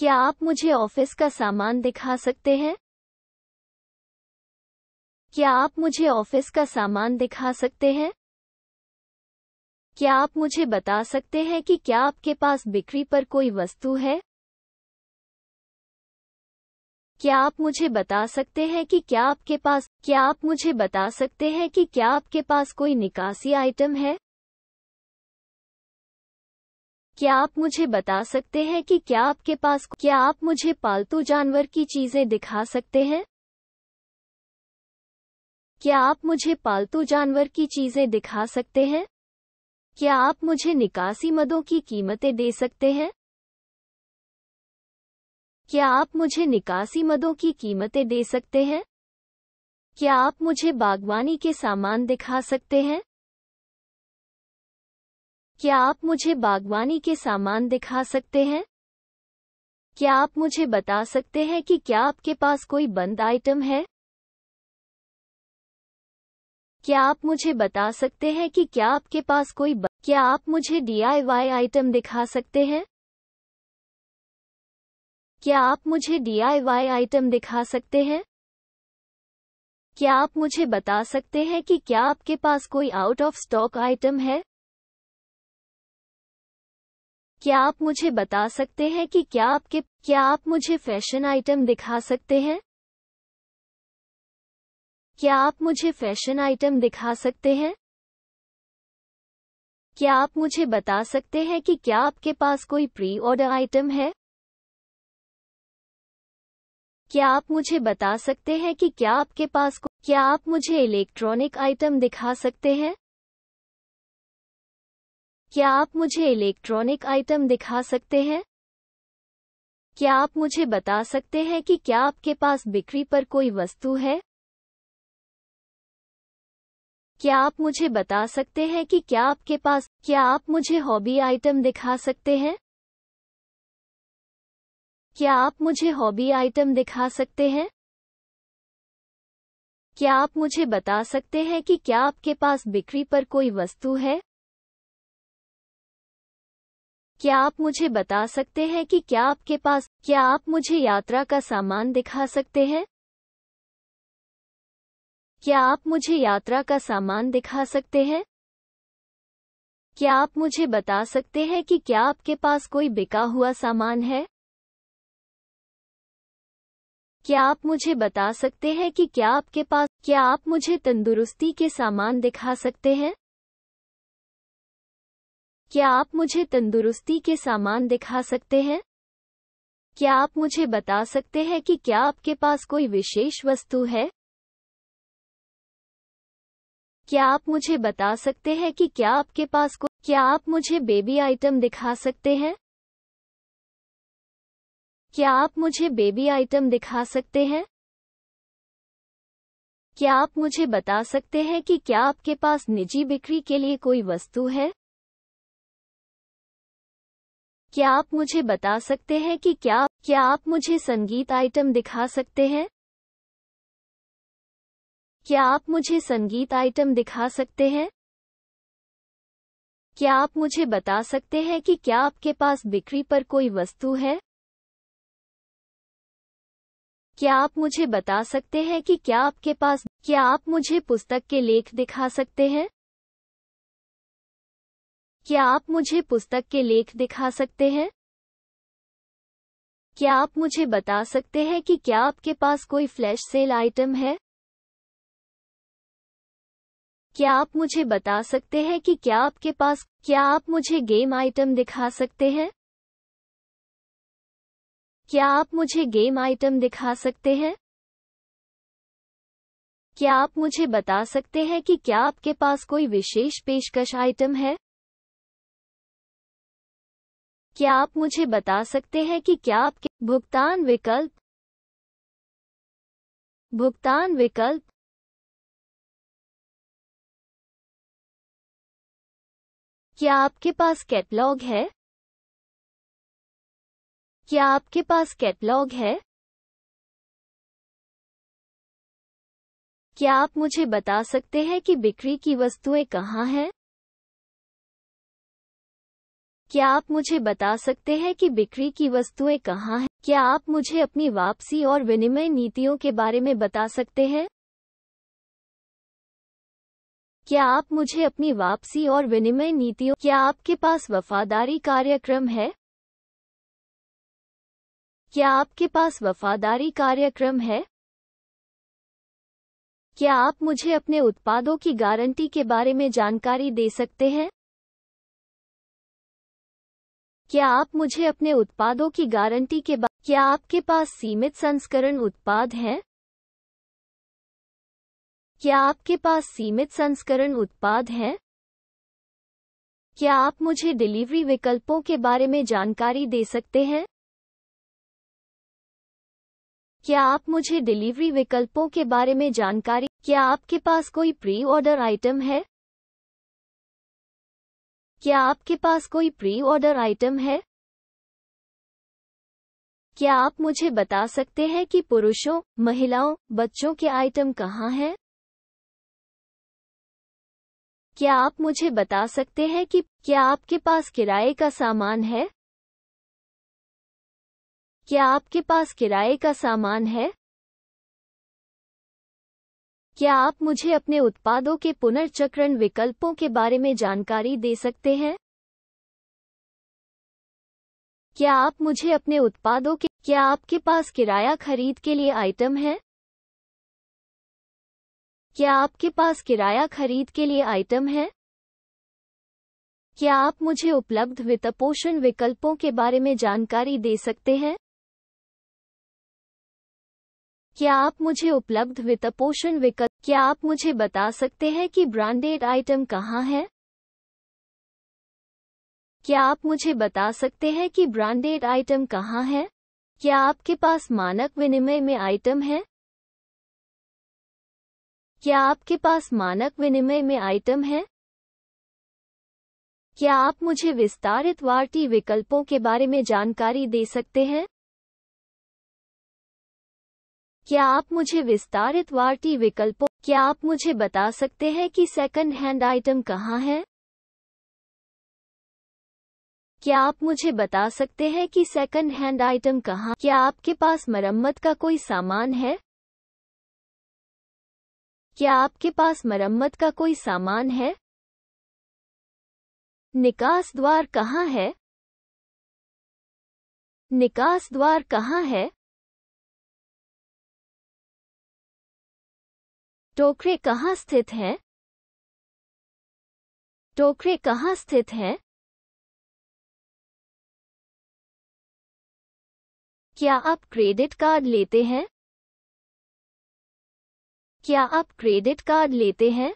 क्या आप मुझे ऑफिस का सामान दिखा सकते हैं क्या आप मुझे ऑफिस का सामान दिखा सकते हैं क्या आप मुझे बता सकते हैं कि क्या आपके पास बिक्री पर कोई वस्तु है क्या आप मुझे बता सकते हैं कि क्या आपके पास क्या आप मुझे बता सकते हैं कि क्या आपके पास कोई निकासी आइटम है क्या आप मुझे बता सकते हैं कि क्या आपके पास क्या आप मुझे पालतू जानवर की चीजें दिखा सकते हैं क्या आप मुझे पालतू जानवर की चीजें दिखा सकते हैं क्या आप मुझे निकासी मदों की कीमतें दे सकते हैं क्या आप मुझे निकासी मदों की कीमतें दे सकते हैं क्या आप मुझे बागवानी के सामान दिखा सकते हैं क्या आप मुझे बागवानी के सामान दिखा सकते हैं क्या आप मुझे बता सकते हैं कि क्या आपके पास कोई बंद आइटम है क्या आप मुझे बता सकते हैं कि क्या आपके पास कोई ब... क्या आप मुझे डीआईवाई आइटम दिखा सकते हैं क्या आप मुझे वाई आइटम दिखा सकते हैं क्या आप मुझे बता सकते हैं कि क्या आपके पास कोई आउट ऑफ स्टॉक आइटम है क्या आप मुझे बता सकते हैं कि क्या आपके क्या आप मुझे फैशन आइटम दिखा सकते हैं क्या आप मुझे फैशन आइटम दिखा सकते हैं क्या आप मुझे बता सकते हैं कि क्या आपके पास कोई प्री ऑर्डर आइटम है क्या आप मुझे बता सकते हैं कि क्या आपके पास क्या आप मुझे इलेक्ट्रॉनिक आइटम दिखा सकते हैं क्या आप मुझे इलेक्ट्रॉनिक आइटम दिखा सकते हैं क्या आप मुझे बता सकते हैं कि क्या आपके पास बिक्री पर कोई वस्तु है क्या आप मुझे बता सकते हैं कि क्या आपके पास क्या आप मुझे हॉबी आइटम दिखा सकते हैं क्या आप मुझे हॉबी आइटम दिखा सकते हैं क्या आप मुझे बता सकते हैं कि क्या आपके पास बिक्री पर कोई वस्तु है क्या आप मुझे बता सकते हैं कि क्या आपके पास क्या आप मुझे यात्रा का सामान दिखा सकते हैं क्या आप मुझे यात्रा का सामान दिखा सकते हैं क्या आप मुझे बता सकते हैं कि क्या आपके पास कोई बिका हुआ सामान है क्या आप मुझे बता सकते हैं कि क्या आपके पास क्या आप मुझे तंदुरुस्ती के सामान दिखा सकते हैं क्या आप मुझे तंदुरुस्ती के सामान दिखा सकते हैं क्या आप मुझे बता सकते हैं कि क्या आपके पास कोई विशेष वस्तु है क्या आप मुझे बता सकते हैं कि क्या आपके पास को क्या आप मुझे बेबी आइटम दिखा सकते हैं क्या आप मुझे बेबी आइटम दिखा सकते हैं क्या आप मुझे बता सकते हैं कि क्या आपके पास निजी बिक्री के लिए कोई वस्तु है क्या आप मुझे बता सकते हैं कि क्या क्या आप मुझे संगीत आइटम दिखा सकते हैं क्या आप मुझे संगीत आइटम दिखा सकते हैं क्या आप मुझे बता सकते हैं कि क्या आपके पास बिक्री पर कोई वस्तु है क्या आप मुझे बता सकते हैं कि क्या आपके पास क्या आप मुझे पुस्तक के लेख दिखा सकते हैं क्या आप मुझे पुस्तक के लेख दिखा सकते हैं क्या आप मुझे बता सकते हैं कि क्या आपके पास कोई फ्लैश सेल आइटम है क्या आप मुझे बता सकते हैं कि क्या आपके पास क्या आप मुझे गेम आइटम दिखा सकते हैं क्या आप मुझे गेम आइटम दिखा सकते हैं क्या आप मुझे बता सकते हैं कि क्या आपके पास कोई विशेष पेशकश आइटम है क्या आप मुझे बता सकते हैं कि क्या आपके भुगतान विकल्प भुगतान विकल्प क्या आपके पास कैटलॉग है क्या आपके पास कैटलॉग है क्या आप मुझे बता सकते हैं कि बिक्री की वस्तुएं कहाँ हैं क्या आप मुझे बता सकते हैं कि बिक्री की वस्तुएं कहाँ हैं? क्या आप मुझे अपनी वापसी और विनिमय नीतियों के बारे में बता सकते हैं क्या आप मुझे अपनी वापसी और विनिमय नीतियों क्या आपके पास वफादारी कार्यक्रम है क्या आपके पास वफादारी कार्यक्रम है क्या आप मुझे अपने उत्पादों की गारंटी के बारे में जानकारी दे सकते हैं क्या आप मुझे अपने उत्पादों की गारंटी के बाद क्या आपके पास सीमित संस्करण उत्पाद हैं क्या आपके पास सीमित संस्करण उत्पाद हैं क्या आप मुझे डिलीवरी विकल्पों के बारे में जानकारी दे सकते हैं क्या आप मुझे डिलीवरी विकल्पों के बारे में जानकारी क्या आपके पास कोई प्री ऑर्डर आइटम है क्या आपके पास कोई प्री ऑर्डर आइटम है क्या आप मुझे बता सकते हैं कि पुरुषों महिलाओं बच्चों के आइटम कहाँ हैं क्या आप मुझे बता सकते हैं कि क्या आपके पास किराए का सामान है क्या आपके पास किराए का सामान है क्या आप मुझे अपने उत्पादों के पुनर्चक्रण विकल्पों के बारे में जानकारी दे सकते हैं क्या आप मुझे अपने उत्पादों के क्या आपके पास किराया खरीद के लिए आइटम है क्या आपके पास किराया खरीद के लिए आइटम है क्या आप मुझे उपलब्ध वित्तपोषण विकल्पों के बारे में जानकारी दे सकते हैं क्या आप मुझे उपलब्ध वित्तपोषण विकल्प क्या आप मुझे बता सकते हैं कि ब्रांडेड आइटम कहाँ है क्या आप मुझे बता सकते हैं कि ब्रांडेड आइटम कहाँ है क्या आपके पास मानक विनिमय में आइटम है क्या आपके पास मानक विनिमय में आइटम है क्या आप मुझे विस्तारित वार्टी विकल्पों के बारे में जानकारी दे सकते हैं क्या आप मुझे विस्तारित वार्टी विकल्पों क्या आप मुझे बता सकते हैं कि सेकंड हैंड आइटम कहाँ है क्या आप मुझे बता सकते हैं कि सेकंड हैंड आइटम कहाँ क्या आपके पास मरम्मत का कोई सामान है क्या आपके पास मरम्मत का कोई सामान है निकास द्वार कहाँ है निकास द्वार कहाँ है टोकरे कहाँ स्थित हैं टोकरे कहाँ स्थित हैं क्या आप क्रेडिट कार्ड लेते हैं क्या आप क्रेडिट कार्ड लेते हैं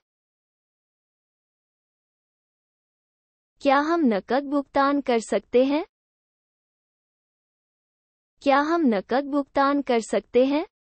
क्या हम नकद भुगतान कर सकते हैं क्या हम नकद भुगतान कर सकते हैं